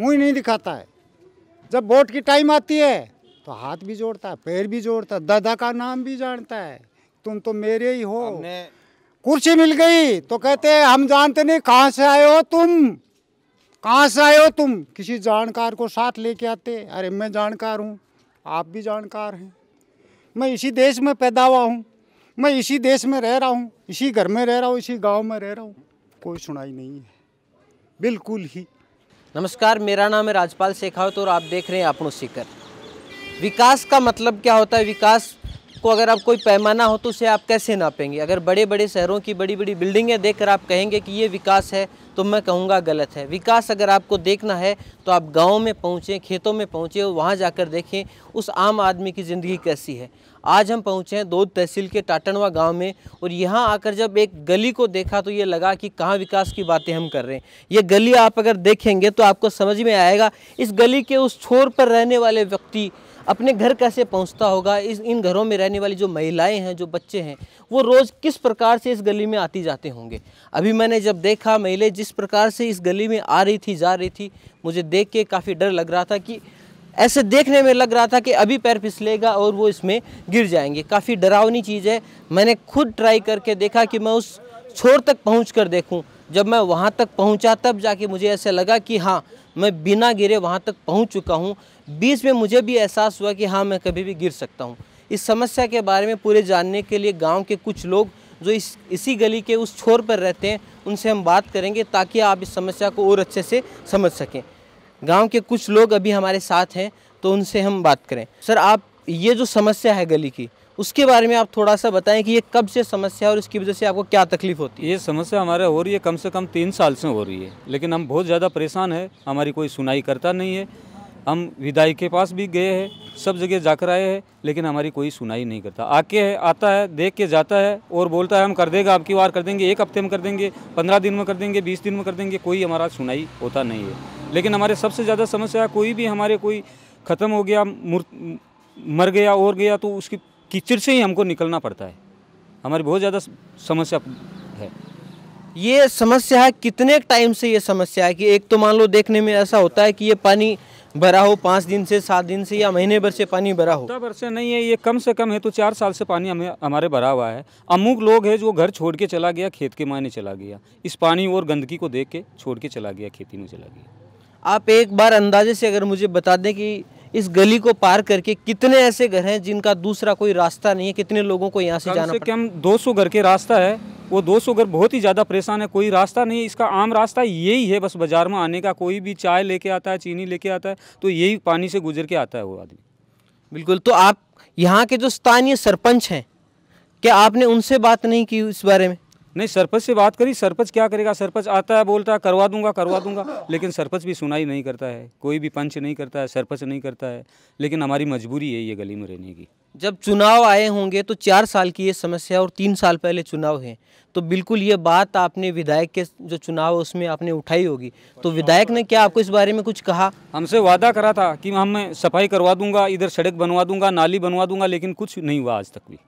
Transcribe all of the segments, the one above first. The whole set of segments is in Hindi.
मुँह ही नहीं दिखाता है जब वोट की टाइम आती है तो हाथ भी जोड़ता है पैर भी जोड़ता है दादा का नाम भी जानता है तुम तो मेरे ही हो कुर्सी मिल गई तो कहते हैं हम जानते नहीं कहाँ से आए हो तुम कहाँ से आए हो तुम किसी जानकार को साथ लेके आते अरे मैं जानकार हूँ आप भी जानकार हैं मैं इसी देश में पैदा हुआ हूँ मैं इसी देश में रह रहा हूँ इसी घर में रह रहा हूँ इसी गांव में रह रहा हूँ कोई सुनाई नहीं है बिल्कुल ही नमस्कार मेरा नाम है राजपाल शेखावत और आप देख रहे हैं आपनो सीकर विकास का मतलब क्या होता है विकास को अगर आप कोई पैमाना हो तो उसे आप कैसे नापेंगे अगर बड़े बड़े शहरों की बड़ी बड़ी बिल्डिंगें देखकर आप कहेंगे कि ये विकास है तो मैं कहूँगा गलत है विकास अगर आपको देखना है तो आप गाँव में पहुँचें खेतों में पहुँचें वहाँ जाकर देखें उस आम आदमी की ज़िंदगी कैसी है आज हम पहुँचे हैं दोद तहसील के टाटनवा गाँव में और यहाँ आकर जब एक गली को देखा तो ये लगा कि कहाँ विकास की बातें हम कर रहे हैं ये गली आप अगर देखेंगे तो आपको समझ में आएगा इस गली के उस छोर पर रहने वाले व्यक्ति अपने घर कैसे पहुंचता होगा इस इन घरों में रहने वाली जो महिलाएं हैं जो बच्चे हैं वो रोज़ किस प्रकार से इस गली में आती जाते होंगे अभी मैंने जब देखा महिलाएं जिस प्रकार से इस गली में आ रही थी जा रही थी मुझे देख के काफ़ी डर लग रहा था कि ऐसे देखने में लग रहा था कि अभी पैर फिसलेगा और वो इसमें गिर जाएंगे काफ़ी डरावनी चीज़ है मैंने खुद ट्राई करके देखा कि मैं उस छोर तक पहुँच कर देखूँ जब मैं वहाँ तक पहुँचा तब जाके मुझे ऐसा लगा कि हाँ मैं बिना गिरे वहाँ तक पहुँच चुका हूँ बीच में मुझे भी एहसास हुआ कि हाँ मैं कभी भी गिर सकता हूँ इस समस्या के बारे में पूरे जानने के लिए गांव के कुछ लोग जो इस इसी गली के उस छोर पर रहते हैं उनसे हम बात करेंगे ताकि आप इस समस्या को और अच्छे से समझ सकें गांव के कुछ लोग अभी हमारे साथ हैं तो उनसे हम बात करें सर आप ये जो समस्या है गली की उसके बारे में आप थोड़ा सा बताएं कि ये कब से समस्या है और इसकी वजह से आपको क्या तकलीफ होती है ये समस्या हमारे हो रही है कम से कम तीन साल से हो रही है लेकिन हम बहुत ज़्यादा परेशान है हमारी कोई सुनाई करता नहीं है हम विधायक के पास भी गए हैं सब जगह जाकर आए हैं लेकिन हमारी कोई सुनाई नहीं करता आके है आता है देख के जाता है और बोलता है हम कर देगा आपकी बार कर देंगे एक हफ्ते में कर देंगे पंद्रह दिन में कर देंगे बीस दिन में कर देंगे कोई हमारा सुनाई होता नहीं है लेकिन हमारे सबसे ज़्यादा समस्या कोई भी हमारे कोई ख़त्म हो गया मर गया और गया तो उसकी कीचड़ से ही हमको निकलना पड़ता है हमारी बहुत ज़्यादा समस्या है ये समस्या है कितने टाइम से ये समस्या है कि एक तो मान लो देखने में ऐसा होता है कि ये पानी भरा हो पाँच दिन से सात दिन से या महीने भर से पानी भरा हो भर से नहीं है ये कम से कम है तो चार साल से पानी हमें हमारे भरा हुआ है अमुक लोग है जो घर छोड़ के चला गया खेत के मायने चला गया इस पानी और गंदगी को देख के छोड़ के चला गया खेती में चला गया आप एक बार अंदाजे से अगर मुझे बता दें कि इस गली को पार करके कितने ऐसे घर हैं जिनका दूसरा कोई रास्ता नहीं है कितने लोगों को यहाँ से जाना से दो 200 घर के रास्ता है वो 200 घर बहुत ही ज़्यादा परेशान है कोई रास्ता नहीं इसका आम रास्ता यही है बस बाज़ार में आने का कोई भी चाय लेके आता है चीनी लेके आता है तो यही पानी से गुजर के आता है वो आदमी बिल्कुल तो आप यहाँ के जो स्थानीय सरपंच हैं क्या आपने उनसे बात नहीं की इस बारे में नहीं सरपंच से बात करी सरपंच क्या करेगा सरपंच आता है बोलता है करवा दूंगा करवा दूंगा लेकिन सरपंच भी सुनाई नहीं करता है कोई भी पंच नहीं करता है सरपंच नहीं करता है लेकिन हमारी मजबूरी है ये गली में रहने की जब चुनाव आए होंगे तो चार साल की ये समस्या और तीन साल पहले चुनाव है तो बिल्कुल ये बात आपने विधायक के जो चुनाव है उसमें आपने उठाई होगी तो विधायक ने क्या आपको इस बारे में कुछ कहा हमसे वादा करा था कि हम सफाई करवा दूंगा इधर सड़क बनवा दूंगा नाली बनवा दूंगा लेकिन कुछ नहीं हुआ आज तक भी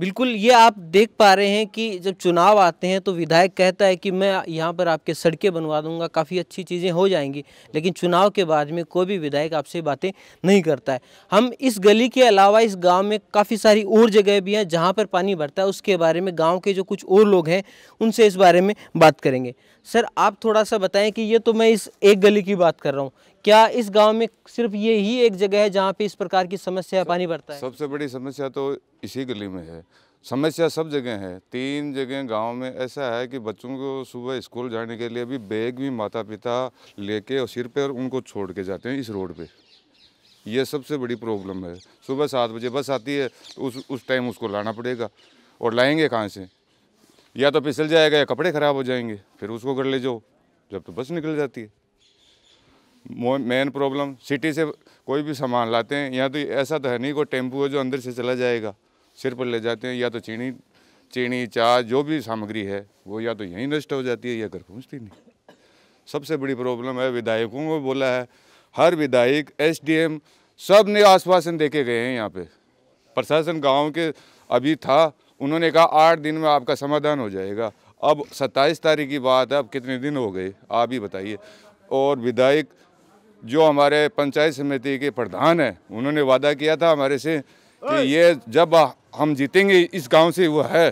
बिल्कुल ये आप देख पा रहे हैं कि जब चुनाव आते हैं तो विधायक कहता है कि मैं यहाँ पर आपके सड़कें बनवा दूंगा काफ़ी अच्छी चीज़ें हो जाएंगी लेकिन चुनाव के बाद में कोई भी विधायक आपसे बातें नहीं करता है हम इस गली के अलावा इस गांव में काफ़ी सारी और जगह भी हैं जहाँ पर पानी भरता है उसके बारे में गाँव के जो कुछ और लोग हैं उनसे इस बारे में बात करेंगे सर आप थोड़ा सा बताएँ कि ये तो मैं इस एक गली की बात कर रहा हूँ क्या इस गांव में सिर्फ ये ही एक जगह है जहाँ पे इस प्रकार की समस्या सब, पानी भरता है सबसे बड़ी समस्या तो इसी गली में है समस्या सब जगह है तीन जगह गांव में ऐसा है कि बच्चों को सुबह स्कूल जाने के लिए भी बैग भी माता पिता लेके और सिर पे और उनको छोड़ के जाते हैं इस रोड पे ये सबसे बड़ी प्रॉब्लम है सुबह सात बजे बस आती है तो उस उस टाइम उसको लाना पड़ेगा और लाएंगे कहाँ से या तो फिसल जाएगा या कपड़े ख़राब हो जाएंगे फिर उसको घर ले जाओ जब तो बस निकल जाती है मेन प्रॉब्लम सिटी से कोई भी सामान लाते हैं या तो ऐसा तो है नहीं कोई टेम्पू है जो अंदर से चला जाएगा सिर पर ले जाते हैं या तो चीनी चीनी चाह जो भी सामग्री है वो या तो यहीं नष्ट हो जाती है या घर पहुँचती नहीं सबसे बड़ी प्रॉब्लम है विधायकों को बोला है हर विधायक एम सब ने आश्वासन देके गए हैं यहाँ पे प्रशासन गाँव के अभी था उन्होंने कहा आठ दिन में आपका समाधान हो जाएगा अब सत्ताईस तारीख की बात है अब कितने दिन हो गए आप ही बताइए और विधायक जो हमारे पंचायत समिति के प्रधान हैं उन्होंने वादा किया था हमारे से कि ये जब हम जीतेंगे इस गांव से वो है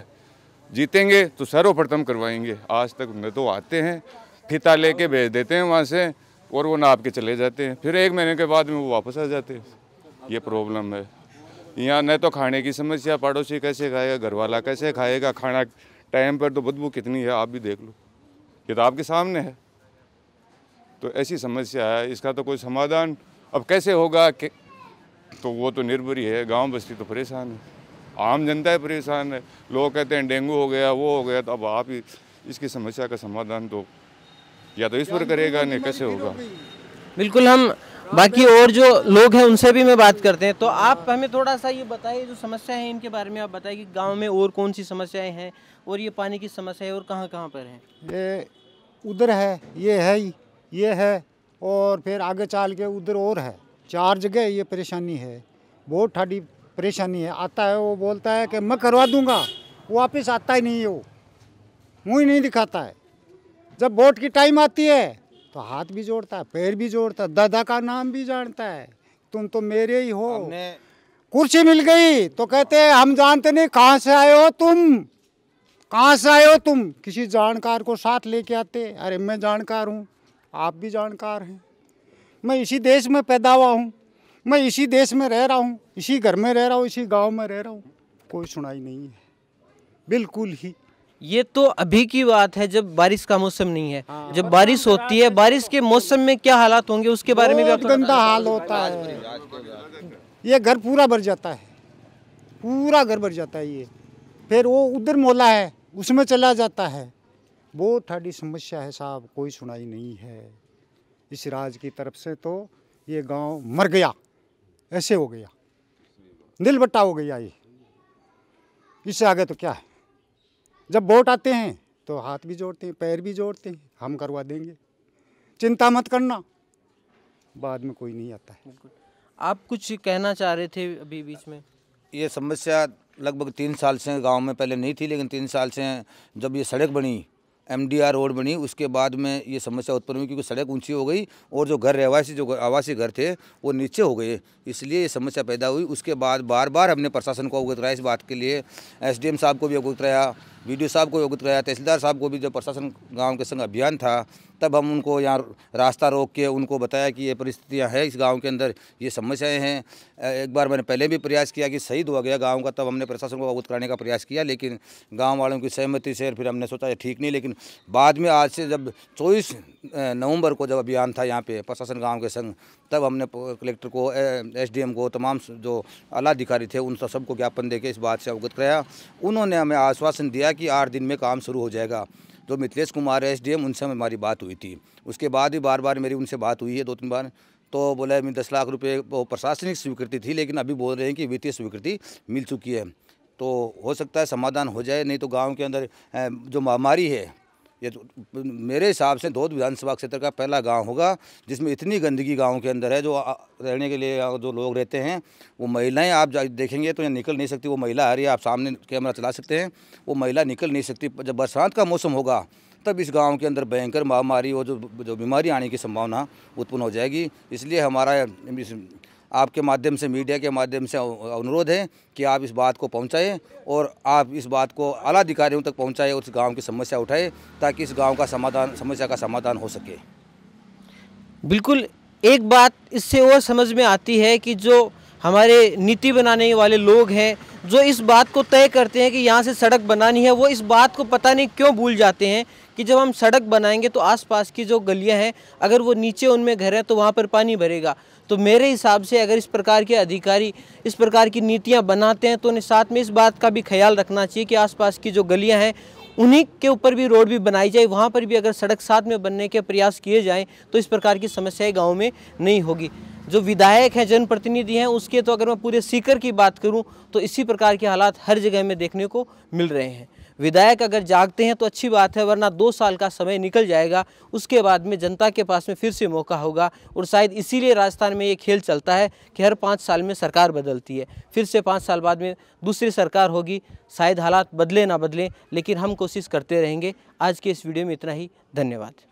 जीतेंगे तो सर्वप्रथम करवाएंगे आज तक न तो आते हैं फिता लेके भेज देते हैं वहाँ से और वो नाप के चले जाते हैं फिर एक महीने के बाद में वो वापस आ जाते हैं ये प्रॉब्लम है यहाँ न तो खाने की समस्या पड़ोसी कैसे खाएगा घर वाला कैसे खाएगा खाना टाइम पर तो बदबू कितनी है आप भी देख लो ये तो आपके सामने है तो ऐसी समस्या है इसका तो कोई समाधान अब कैसे होगा कि तो वो तो निर्भरी है गांव बस्ती तो परेशान है आम जनता है परेशान है लोग कहते हैं डेंगू हो गया वो हो गया तो अब आप ही इसकी समस्या का समाधान तो या तो इस पर करेगा नहीं कैसे होगा बिल्कुल हम बाकी और जो लोग हैं उनसे भी मैं बात करते हैं तो आप हमें थोड़ा सा ये बताइए जो समस्या है इनके बारे में आप बताइए कि गांव में और कौन सी समस्याएं हैं और ये पानी की समस्या है और कहाँ कहाँ पर है ये उधर है ये है ही ये है और फिर आगे चाल के उधर और है चार जगह ये परेशानी है बहुत ठाडी परेशानी है आता है वो बोलता है कि मैं करवा दूंगा वापस आता ही नहीं है वो मुँह ही नहीं दिखाता है जब वोट की टाइम आती है तो हाथ भी जोड़ता है पैर भी जोड़ता है दादा का नाम भी जानता है तुम तो मेरे ही हो कुर्सी मिल गई तो कहते हैं हम जानते नहीं कहाँ से आए हो तुम कहाँ से आए हो तुम किसी जानकार को साथ लेके आते अरे मैं जानकार हूँ आप भी जानकार हैं मैं इसी देश में पैदा हुआ हूँ मैं इसी देश में रह रहा हूँ इसी घर में रह रहा हूँ इसी गांव में रह रहा हूँ कोई सुनाई नहीं है बिल्कुल ही ये तो अभी की बात है जब बारिश का मौसम नहीं है हाँ। जब बारिश होती है बारिश के मौसम में क्या हालात होंगे उसके बारे में भी गंदा हाल होता है ये घर पूरा भर जाता है पूरा घर भर जाता है ये फिर वो उधर मोला है उसमें चला जाता है वो थोड़ी समस्या है साहब कोई सुनाई नहीं है इस राज की तरफ से तो ये गांव मर गया ऐसे हो गया बट्टा हो गया ये इससे आगे तो क्या है जब वोट आते हैं तो हाथ भी जोड़ते हैं पैर भी जोड़ते हैं हम करवा देंगे चिंता मत करना बाद में कोई नहीं आता है आप कुछ कहना चाह रहे थे अभी बीच में ये समस्या लगभग तीन साल से गांव में पहले नहीं थी लेकिन तीन साल से जब ये सड़क बनी एमडीआर रोड बनी उसके बाद में ये समस्या उत्पन्न हुई क्योंकि सड़क ऊंची हो गई और जो घर रहवासी जो आवासीय घर थे वो नीचे हो गए इसलिए ये समस्या पैदा हुई उसके बाद बार बार हमने प्रशासन को अवगत कराया इस बात के लिए एसडीएम साहब को भी अवगत कराया वीडियो साहब को अवगत कराया तहसीलदार साहब को भी जब प्रशासन गाँव के संग अभियान था तब हम उनको यहाँ रास्ता रोक के उनको बताया कि ये परिस्थितियाँ हैं इस गांव के अंदर ये समस्याएं हैं एक बार मैंने पहले भी प्रयास किया कि शहीद हुआ गया गांव का तब हमने प्रशासन को अवगत कराने का प्रयास किया लेकिन गाँव वालों की सहमति से फिर हमने सोचा ठीक नहीं लेकिन बाद में आज से जब चौबीस नवंबर को जब अभियान था यहाँ पे प्रशासन गाँव के संग तब हमने कलेक्टर को एस को तमाम जो आला अधिकारी थे उन सबको ज्ञापन दे के इस बात से अवगत कराया उन्होंने हमें आश्वासन दिया बताया कि आठ दिन में काम शुरू हो जाएगा जो तो मिथिलेश कुमार है एस उनसे हमारी बात हुई थी उसके बाद भी बार बार मेरी उनसे बात हुई है दो तीन बार तो बोला मैं दस लाख रुपए वो प्रशासनिक स्वीकृति थी लेकिन अभी बोल रहे हैं कि वित्तीय स्वीकृति मिल चुकी है तो हो सकता है समाधान हो जाए नहीं तो गांव के अंदर जो महामारी है ये तो मेरे हिसाब से दो विधानसभा क्षेत्र का पहला गांव होगा जिसमें इतनी गंदगी गांव के अंदर है जो रहने के लिए जो लोग रहते हैं वो महिलाएं आप देखेंगे तो यहाँ निकल नहीं सकती वो महिला आ रही है आप सामने कैमरा चला सकते हैं वो महिला निकल नहीं सकती जब बरसात का मौसम होगा तब इस गांव के अंदर भयंकर महामारी और जो जो बीमारी आने की संभावना उत्पन्न हो जाएगी इसलिए हमारा इस आपके माध्यम से मीडिया के माध्यम से अनुरोध है कि आप इस बात को पहुँचाएँ और आप इस बात को आला अधिकारियों तक और उस गाँव की समस्या उठाए ताकि इस गाँव का समाधान समस्या का समाधान हो सके बिल्कुल एक बात इससे और समझ में आती है कि जो हमारे नीति बनाने वाले लोग हैं जो इस बात को तय करते हैं कि यहाँ से सड़क बनानी है वो इस बात को पता नहीं क्यों भूल जाते हैं कि जब हम सड़क बनाएंगे तो आसपास की जो गलियाँ हैं अगर वो नीचे उनमें घर है तो वहाँ पर पानी भरेगा तो मेरे हिसाब से अगर इस प्रकार के अधिकारी इस प्रकार की नीतियाँ बनाते हैं तो उन्हें साथ में इस बात का भी ख्याल रखना चाहिए कि आसपास की जो गलियाँ हैं उन्हीं के ऊपर भी रोड भी बनाई जाए वहाँ पर भी अगर सड़क साथ में बनने के प्रयास किए जाएँ तो इस प्रकार की समस्याएँ गाँव में नहीं होगी जो विधायक हैं जनप्रतिनिधि हैं उसके तो अगर मैं पूरे सीकर की बात करूँ तो इसी प्रकार के हालात हर जगह में देखने को मिल रहे हैं विधायक अगर जागते हैं तो अच्छी बात है वरना दो साल का समय निकल जाएगा उसके बाद में जनता के पास में फिर से मौका होगा और शायद इसीलिए राजस्थान में ये खेल चलता है कि हर पाँच साल में सरकार बदलती है फिर से पाँच साल बाद में दूसरी सरकार होगी शायद हालात बदले ना बदलें लेकिन हम कोशिश करते रहेंगे आज के इस वीडियो में इतना ही धन्यवाद